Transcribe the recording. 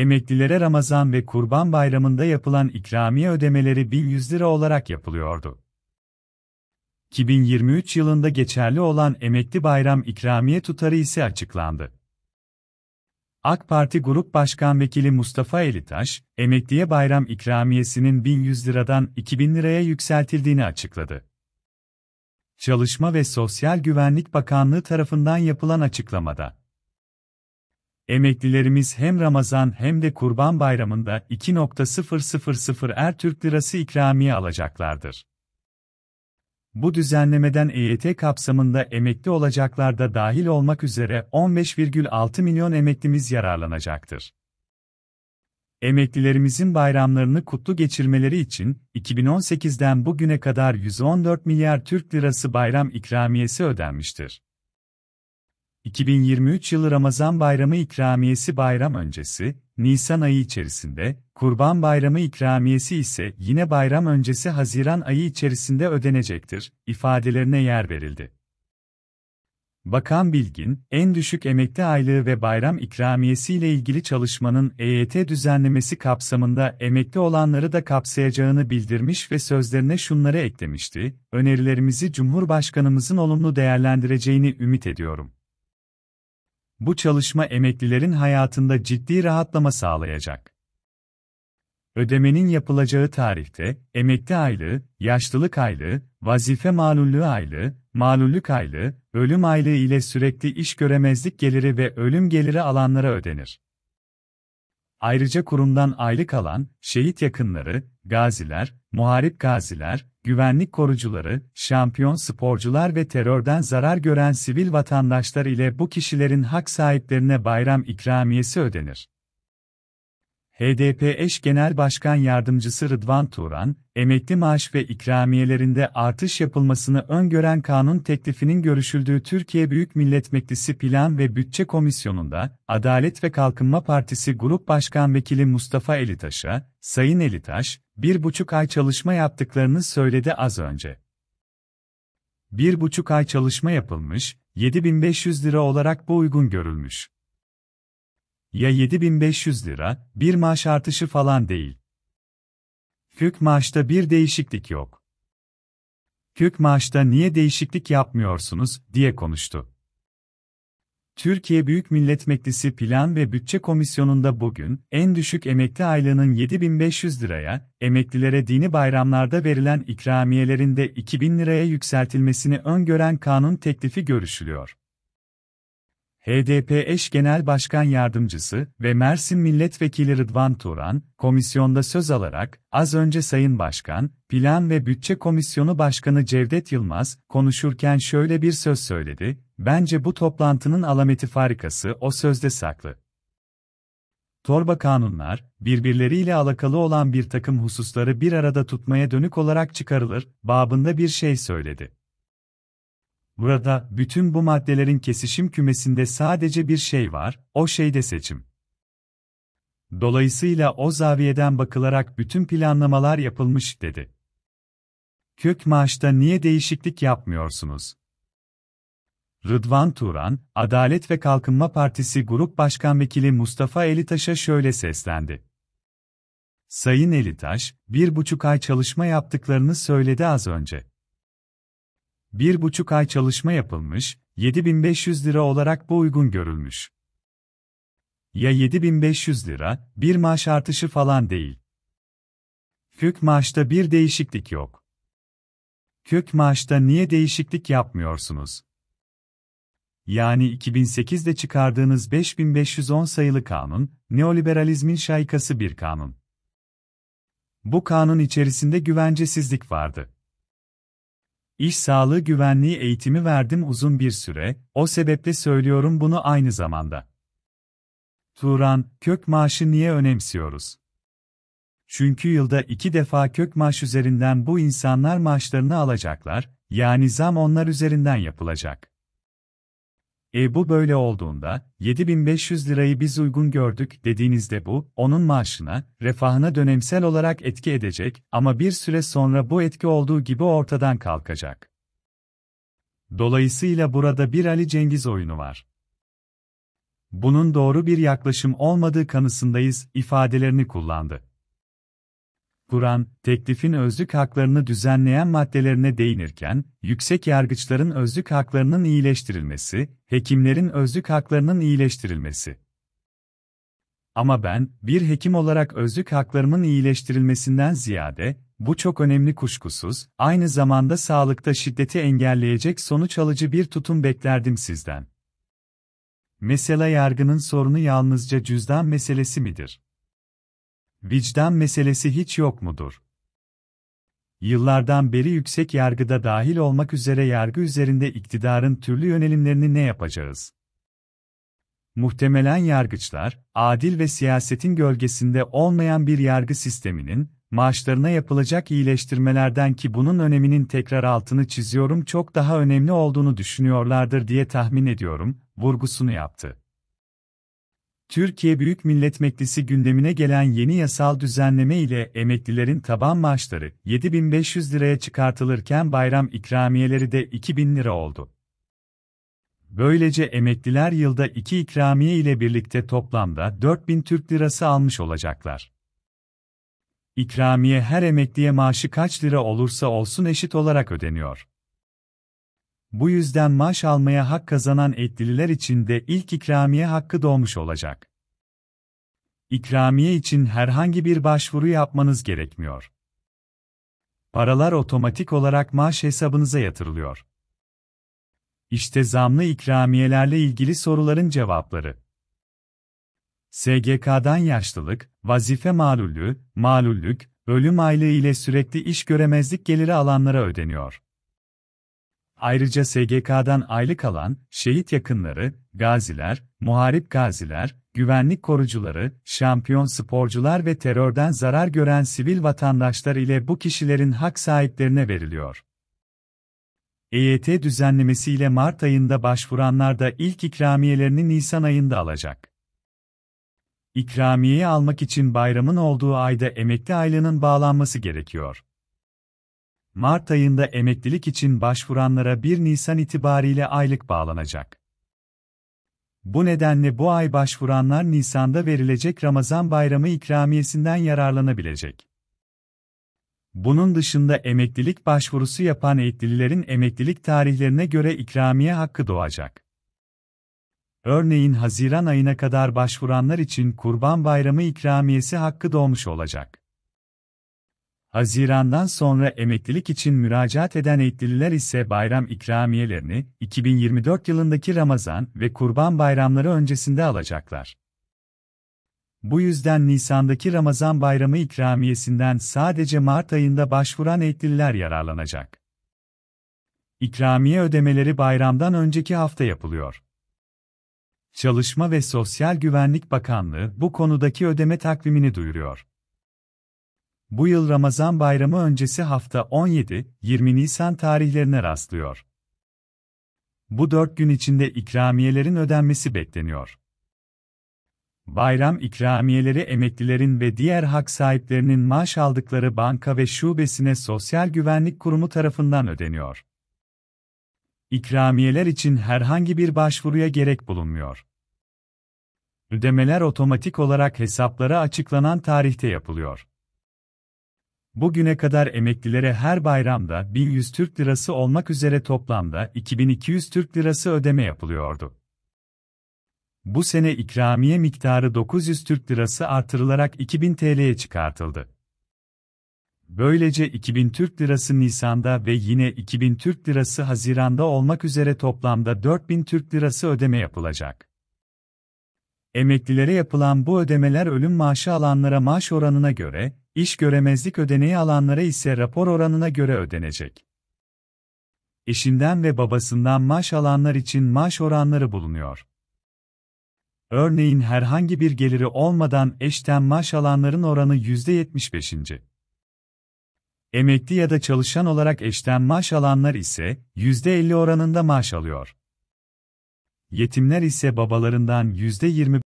emeklilere Ramazan ve Kurban Bayramı'nda yapılan ikramiye ödemeleri 1100 lira olarak yapılıyordu. 2023 yılında geçerli olan emekli bayram ikramiye tutarı ise açıklandı. AK Parti Grup Başkan Vekili Mustafa Elitaş, emekliye bayram ikramiyesinin 1100 liradan 2000 liraya yükseltildiğini açıkladı. Çalışma ve Sosyal Güvenlik Bakanlığı tarafından yapılan açıklamada Emeklilerimiz hem Ramazan hem de Kurban Bayramı'nda 2.000 er Türk Lirası ikramiye alacaklardır. Bu düzenlemeden EYT kapsamında emekli olacaklar da dahil olmak üzere 15,6 milyon emeklimiz yararlanacaktır. Emeklilerimizin bayramlarını kutlu geçirmeleri için 2018'den bugüne kadar 114 milyar Türk Lirası bayram ikramiyesi ödenmiştir. 2023 yılı Ramazan Bayramı ikramiyesi bayram öncesi, Nisan ayı içerisinde, Kurban Bayramı ikramiyesi ise yine bayram öncesi Haziran ayı içerisinde ödenecektir, ifadelerine yer verildi. Bakan Bilgin, en düşük emekli aylığı ve bayram ikramiyesi ile ilgili çalışmanın EYT düzenlemesi kapsamında emekli olanları da kapsayacağını bildirmiş ve sözlerine şunları eklemişti, önerilerimizi Cumhurbaşkanımızın olumlu değerlendireceğini ümit ediyorum. Bu çalışma emeklilerin hayatında ciddi rahatlama sağlayacak. Ödemenin yapılacağı tarihte, emekli aylığı, yaşlılık aylığı, vazife malulluğu aylığı, malullük aylığı, ölüm aylığı ile sürekli iş göremezlik geliri ve ölüm geliri alanlara ödenir. Ayrıca kurumdan aylık alan, şehit yakınları, gaziler, muharip gaziler, güvenlik korucuları, şampiyon sporcular ve terörden zarar gören sivil vatandaşlar ile bu kişilerin hak sahiplerine bayram ikramiyesi ödenir. HDP eş genel başkan yardımcısı Rıdvan Turan, emekli maaş ve ikramiyelerinde artış yapılmasını öngören kanun teklifinin görüşüldüğü Türkiye Büyük Millet Meclisi Plan ve Bütçe Komisyonu'nda, Adalet ve Kalkınma Partisi Grup Başkan Vekili Mustafa Elitaş'a, Sayın Elitaş, bir buçuk ay çalışma yaptıklarını söyledi az önce. Bir buçuk ay çalışma yapılmış, 7500 lira olarak bu uygun görülmüş. Ya 7500 lira, bir maaş artışı falan değil. Kök maaşta bir değişiklik yok. Kök maaşta niye değişiklik yapmıyorsunuz diye konuştu. Türkiye Büyük Millet Meclisi Plan ve Bütçe Komisyonu'nda bugün en düşük emekli aylığının 7500 liraya, emeklilere dini bayramlarda verilen ikramiyelerin de 2000 liraya yükseltilmesini öngören kanun teklifi görüşülüyor. HDP eş genel başkan yardımcısı ve Mersin Milletvekili Rıdvan Turan, komisyonda söz alarak, az önce Sayın Başkan, Plan ve Bütçe Komisyonu Başkanı Cevdet Yılmaz, konuşurken şöyle bir söz söyledi, bence bu toplantının alameti farikası o sözde saklı. Torba kanunlar, birbirleriyle alakalı olan bir takım hususları bir arada tutmaya dönük olarak çıkarılır, babında bir şey söyledi. Burada bütün bu maddelerin kesişim kümesinde sadece bir şey var, o şey de seçim. Dolayısıyla o zaviyeden bakılarak bütün planlamalar yapılmış dedi. Kök maaşta niye değişiklik yapmıyorsunuz? Rıdvan Turan, Adalet ve Kalkınma Partisi Grup Başkan Vekili Mustafa Elitaş'a şöyle seslendi. Sayın Elitaş, bir buçuk ay çalışma yaptıklarını söyledi az önce bir buçuk ay çalışma yapılmış, 7500 lira olarak bu uygun görülmüş. Ya 7500 lira, bir maaş artışı falan değil. Kök maaşta bir değişiklik yok. Kök maaşta niye değişiklik yapmıyorsunuz? Yani 2008'de çıkardığınız 5510 sayılı kanun, neoliberalizmin şaykası bir kanun. Bu kanun içerisinde güvencesizlik vardı. İş sağlığı güvenliği eğitimi verdim uzun bir süre, o sebeple söylüyorum bunu aynı zamanda. Turan, kök maaşı niye önemsiyoruz? Çünkü yılda iki defa kök maaş üzerinden bu insanlar maaşlarını alacaklar, yani zam onlar üzerinden yapılacak. E bu böyle olduğunda 7500 lirayı biz uygun gördük dediğinizde bu onun maaşına, refahına dönemsel olarak etki edecek ama bir süre sonra bu etki olduğu gibi ortadan kalkacak. Dolayısıyla burada bir Ali Cengiz oyunu var. Bunun doğru bir yaklaşım olmadığı kanısındayız ifadelerini kullandı. Kur'an, teklifin özlük haklarını düzenleyen maddelerine değinirken, yüksek yargıçların özlük haklarının iyileştirilmesi, hekimlerin özlük haklarının iyileştirilmesi. Ama ben, bir hekim olarak özlük haklarımın iyileştirilmesinden ziyade, bu çok önemli kuşkusuz, aynı zamanda sağlıkta şiddeti engelleyecek sonuç alıcı bir tutum beklerdim sizden. Mesela yargının sorunu yalnızca cüzdan meselesi midir? Vicdan meselesi hiç yok mudur? Yıllardan beri yüksek yargıda dahil olmak üzere yargı üzerinde iktidarın türlü yönelimlerini ne yapacağız? Muhtemelen yargıçlar, adil ve siyasetin gölgesinde olmayan bir yargı sisteminin, maaşlarına yapılacak iyileştirmelerden ki bunun öneminin tekrar altını çiziyorum çok daha önemli olduğunu düşünüyorlardır diye tahmin ediyorum, vurgusunu yaptı. Türkiye Büyük Millet Meclisi gündemine gelen yeni yasal düzenleme ile emeklilerin taban maaşları 7500 liraya çıkartılırken bayram ikramiyeleri de 2000 lira oldu. Böylece emekliler yılda 2 ikramiye ile birlikte toplamda 4000 Türk lirası almış olacaklar. İkramiye her emekliye maaşı kaç lira olursa olsun eşit olarak ödeniyor. Bu yüzden maaş almaya hak kazanan etliler için de ilk ikramiye hakkı doğmuş olacak. İkramiye için herhangi bir başvuru yapmanız gerekmiyor. Paralar otomatik olarak maaş hesabınıza yatırılıyor. İşte zamlı ikramiyelerle ilgili soruların cevapları. SGK'dan yaşlılık, vazife malullüğü, malullük, ölüm aylığı ile sürekli iş göremezlik geliri alanlara ödeniyor. Ayrıca SGK'dan aylık alan, şehit yakınları, gaziler, muharip gaziler, güvenlik korucuları, şampiyon sporcular ve terörden zarar gören sivil vatandaşlar ile bu kişilerin hak sahiplerine veriliyor. EYT düzenlemesiyle Mart ayında başvuranlar da ilk ikramiyelerini Nisan ayında alacak. İkramiyeyi almak için bayramın olduğu ayda emekli aylığının bağlanması gerekiyor. Mart ayında emeklilik için başvuranlara 1 Nisan itibariyle aylık bağlanacak. Bu nedenle bu ay başvuranlar Nisan'da verilecek Ramazan Bayramı ikramiyesinden yararlanabilecek. Bunun dışında emeklilik başvurusu yapan eğitlililerin emeklilik tarihlerine göre ikramiye hakkı doğacak. Örneğin Haziran ayına kadar başvuranlar için Kurban Bayramı ikramiyesi hakkı doğmuş olacak. Hazirandan sonra emeklilik için müracaat eden eğitlililer ise bayram ikramiyelerini 2024 yılındaki Ramazan ve Kurban bayramları öncesinde alacaklar. Bu yüzden Nisan'daki Ramazan bayramı ikramiyesinden sadece Mart ayında başvuran eğitlililer yararlanacak. İkramiye ödemeleri bayramdan önceki hafta yapılıyor. Çalışma ve Sosyal Güvenlik Bakanlığı bu konudaki ödeme takvimini duyuruyor bu yıl Ramazan bayramı öncesi hafta 17-20 Nisan tarihlerine rastlıyor. Bu dört gün içinde ikramiyelerin ödenmesi bekleniyor. Bayram ikramiyeleri emeklilerin ve diğer hak sahiplerinin maaş aldıkları banka ve şubesine Sosyal Güvenlik Kurumu tarafından ödeniyor. İkramiyeler için herhangi bir başvuruya gerek bulunmuyor. Ödemeler otomatik olarak hesaplara açıklanan tarihte yapılıyor. Bugüne kadar emeklilere her bayramda 1100 Türk Lirası olmak üzere toplamda 2200 Türk Lirası ödeme yapılıyordu. Bu sene ikramiye miktarı 900 Türk Lirası artırılarak 2000 TL'ye çıkartıldı. Böylece 2000 Türk Lirası Nisan'da ve yine 2000 Türk Lirası Haziran'da olmak üzere toplamda 4000 Türk Lirası ödeme yapılacak. Emeklilere yapılan bu ödemeler ölüm maaşı alanlara maaş oranına göre İş göremezlik ödeneği alanlara ise rapor oranına göre ödenecek. Eşinden ve babasından maaş alanlar için maaş oranları bulunuyor. Örneğin herhangi bir geliri olmadan eşten maaş alanların oranı %75. Emekli ya da çalışan olarak eşten maaş alanlar ise %50 oranında maaş alıyor. Yetimler ise babalarından %20